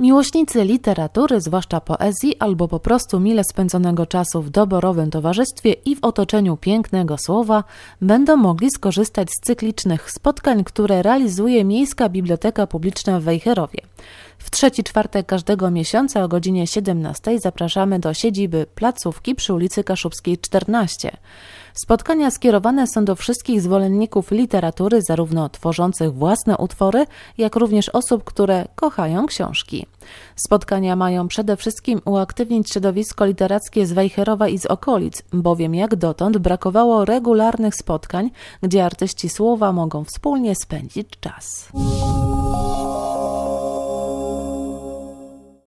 Miłośnicy literatury, zwłaszcza poezji, albo po prostu mile spędzonego czasu w doborowym towarzystwie i w otoczeniu pięknego słowa, będą mogli skorzystać z cyklicznych spotkań, które realizuje Miejska Biblioteka Publiczna w Wejherowie. W trzeci czwartek każdego miesiąca o godzinie 17 zapraszamy do siedziby placówki przy ulicy Kaszubskiej 14. Spotkania skierowane są do wszystkich zwolenników literatury, zarówno tworzących własne utwory, jak również osób, które kochają książki. Spotkania mają przede wszystkim uaktywnić środowisko literackie z Wejherowa i z okolic, bowiem jak dotąd brakowało regularnych spotkań, gdzie artyści słowa mogą wspólnie spędzić czas.